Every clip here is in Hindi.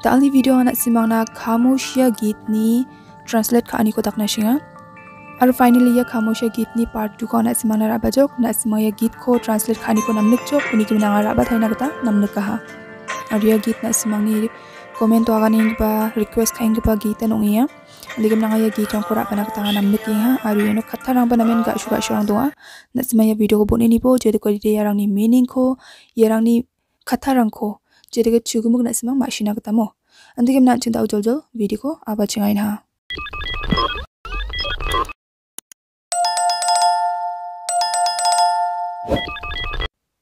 Tali video anak simangna Khamoshya Gitni translate ka ani ko takna और फाइनली यह खामोश गीतनी पार्ट टू का नसिमाना राबा जोक नसिमा ये गीत को ट्रांसलेट खानी को नमनिक जोक उन्हीं की नागा राबा था नगता नमनिक कहा और यह गीत नसिमांग नी कमेंट तो आगा नहीं बा रिक्वेस्ट खाएंगे बा गीत नोंगी है लेकिन नागा ये गीत को राबा नगता नमनिक की है और ये नो खत्ता रंग नमेन का शुगा शुरंग दुआ नसिमा ये वीडियो को बोने नी बो जेदे को ये रंग मीनिंग को ये रंग खत्ता रंग को 제르게 죽음을 났으면 맛이 나겠다모. 안 되게 난 진짜 우절절 위리고 아바 징아이나.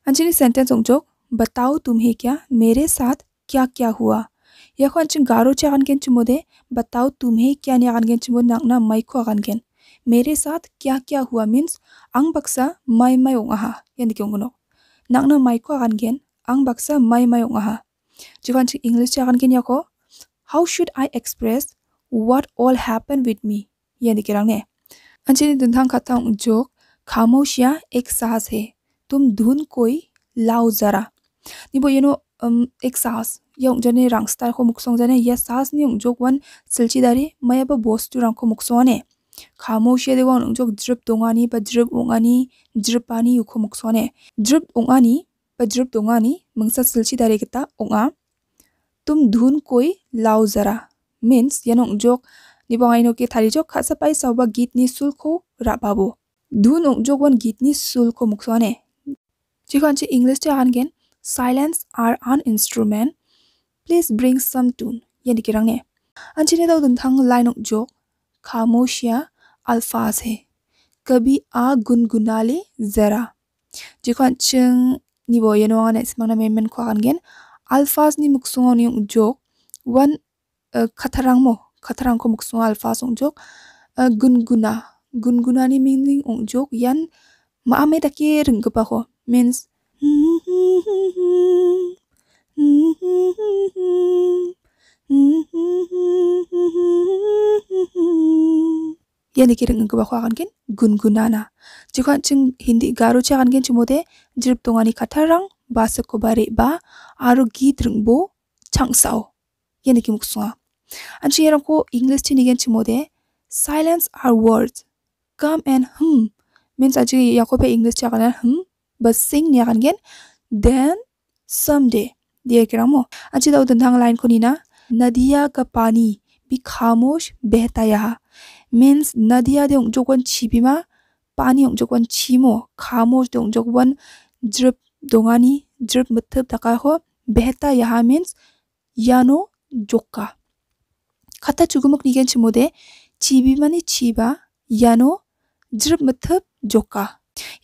अंचनी सेंटेंस उंगजोक बताओ तुम्हें क्या मेरे साथ क्या क्या हुआ यह खो अंचिन गारो चागनगेन चुमोदे बताओ तुम्हें क्या नियागनगेन चुमो नागना मई खो आगनगेन मेरे साथ क्या क्या हुआ मीन्स अंग बक्सा मई मई उंगहा यानी क्यों गुनो नागना मई खो आगनगेन ang baksa mai mai ong aha chuan chi english cha kan kin yako how should i express what all happened with me Yan di kirang ne anchi ni dun thang khata ong jok खामोशिया एक साहस है तुम धुन कोई लाओ जरा निबो ये नो एक साहस या जने रंगस्तार को मुक्सोंग जने या साहस नि जो वन सिलचिदारी मैं अब बोस टू रंग को मुक्सोने खामोशिया देवा जो ड्रिप दोंगानी पर ड्रिप उंगानी ड्रिप पानी युखो मुक्सोने ड्रिप उंगानी पजरुप दोंगानी मंगसा सिलची दारेगता ओंगा तुम धुन कोई लाउ जरा मीन्स यानोंग जोक निबोंगाइनो के थारी जोक खासा पाई सौबा गीत नि सुल को राबाबो धुन ओंग जोक वन गीत नि सुल को मुक्सोने चिकन चे इंग्लिश चे हानगेन silence are an instrument please bring some tune यानि के रंगने अंचिने दो दिन थंग लाइन ओंग जोक खामोशिया अल्फाज है कभी आ गुनगुना ले जरा जिकन चिंग niveau yenoanes mana memmen kwan gen alphas ni muksung ni jok wan khatarang mo khatarang ko muksung alphas ong jok gun guna gun guna ni meaning ong jok yan maame daki ring ko ho means Mm-hmm. yani kiring ngu bakwa kan g i n gun gunana j i k w a n ching hindi g a r u cha kan g i n chimode jirp t u n g a n i k a t a r a n g basa ko bare ba aru gi d r u n g bo chang sao yani ki muksunga anchi y e r a n ko english chi nigen chimode silence are words come and hum means aji y a k o p e english cha kan hum b u s sing ni kan gen then someday diye kiramo anchi da udan thang line ko ni na nadia ka pani भी खामोश ब e त ा या means nadia de ong jokwan chibima pani ong jokwan chimo khamos de ong jokwan drip dongani drip muthap taka ho behta yaha means yano jokka khata chugumuk nigen chimode chibimani chiba yano drip muthap jokka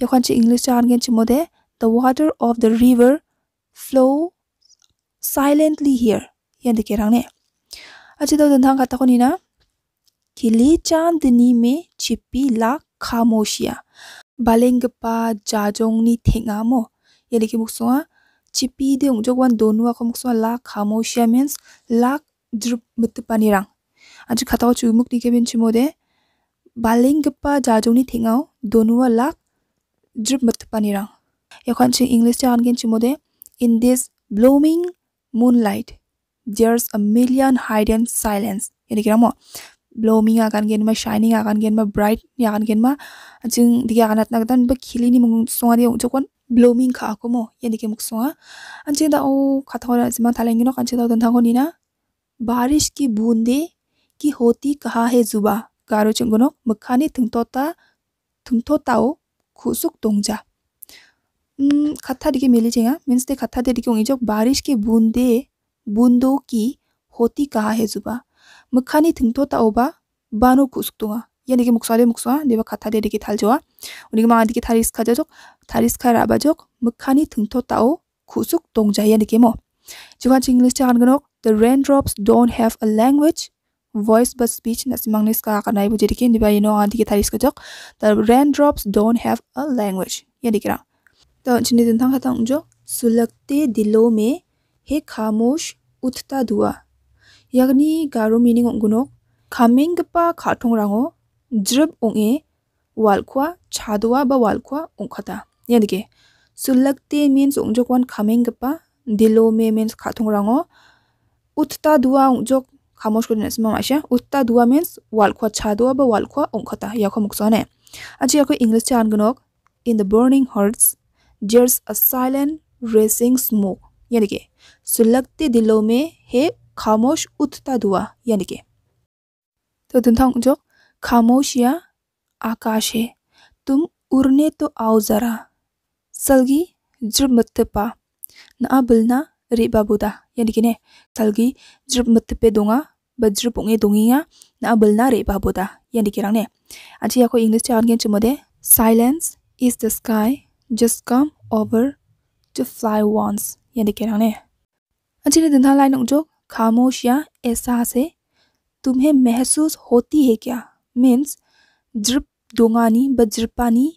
yakhan chi english cha angen chimode the water of the river flow silently here yan de kerang ne अजी तो धंधा खाता को नीना किली चांदनी में छिपी lakh खामोशिया 발랭그빠 자종니 탱아모 예를 기 목소아 지피데 옹적완 노누아고 목소아 라 가모시아 means 라 드룹 무트빠니랑 아주 가다가 주목 니게빈 주모데 발랭그빠 자종니 탱아오 노누아 라 드룹 무트빠니랑 여관칭 잉글리스 자간겐 주모데 in this blooming moonlight there's a million hidden silence yani kira mo blooming akan gen ma shining akan gen ma bright ni akan gen ma jing dia akan atna kan ba khili ni mung songa dia jokon blooming kha ko mo yani ke muk n songa anche da o khatha ra jima thaleng no kanche da dan thago ni na ki barish bunde hoti बारिश की ब ूं t े t ी होती कहा है जुबा गारो चिंगनो म a t न ी थ ुं e mili ु e n g a m ओ ख ु स te k ों ग ज ा 음, 가타리게 밀 ongi 스 o k barish ki b u n d 데 बुंदो की होती कहा है जुबा मखानी थिंगतो ताओबा बानो खुसुक तुआ यानी कि मुक्साले मुक्सा देवा खाथा दे देखे थाल जोआ उनकी मां देखी थारिस खा जोक थारिस खा राबा जोक मखानी थिंगतो ताओ खुसुक तोंग जा यानी कि मो जुगा चिंग इंग्लिश चान गनोक the rain drops don't have a language voice बस स्पीच नसिमंग इसका आकर नहीं बुझे देखिए निभा नो आदि के थारिस का जोक the rain drops don't have a language ये कि तो जिन्हें दिन था खाता जो सुलगते दिलों में he kamush utta dua. y a ा n i garu meaning onggunok k a m i n g p a khatongrango d r i p onge walkwa chadwa ba walkwa u n g k h a t a y a d i k e sulakte means u n g j o k w a n k a m i n g p a dilo me means khatongrango u t t a dua u n g j o k k a m u s h kurin asma masha u t t a dua means walkwa chadwa ba walkwa u n g k h a t a yakho muksone aji yakho english chan gunok in the burning hearts there's a silent racing smoke यानी कि सुलगते दिलों में है खामोश उठता दुआ यानी कि तो तुम जो खामोश या आकाश है तुम उड़ने तो आओ जरा सलगी जब मतपा ना बुलना रे बाबूदा यानी कि ने सलगी जब मतपे दूंगा बज्र पोंगे दूंगिया ना बुलना रे बाबूदा यानी कि रंग ने अच्छी आपको इंग्लिश चार के दे silence is the sky just come over to fly once ये देखे लाइन जो खामोश या एहसास है तुम्हें महसूस होती है क्या मीन्स ड्रिप डोंगानी बज्रपानी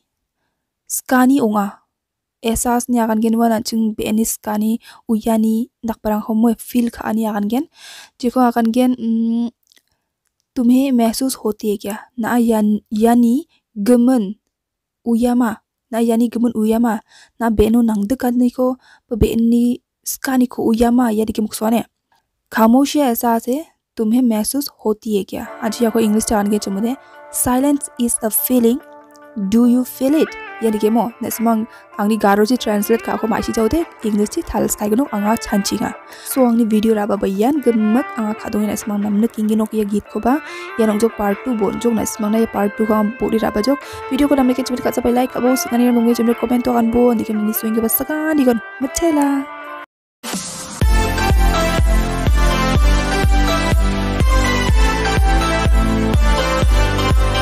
स्कानी ओंगा एहसास ने आगन गेन वाना चिंग बेनी स्कानी उयानी नकपरंग हो मोय फील खानी आगन गेन जिको आगन गेन तुम्हें महसूस होती है क्या ना यानी गमन उयामा na yani उमा ना बेनो नंगद nangdekat को बेनी स्कानी को उयामा यानी कि मुखसवाने खामोशी एहसास है तुम्हें महसूस होती है क्या आज यहाँ को इंग्लिश जान के चमुदे silence is a feeling do you feel it yani ke mo nes mang ang ni garo c i translate ka ko ma chi jaw de english c i thal s a i gno anga chan chi g a so ang ni video ra ba yan g m a t anga kha dong s mang namne king gno ye git ko ba yan jo part 2 bon jo nes mang na part 2 ka puri ra ba jo video ko namne ke chimit ka sa like abo s a n i m ngi chimit comment to kan bo d i k e ni swing ba sakan i g o n mathela Thank you.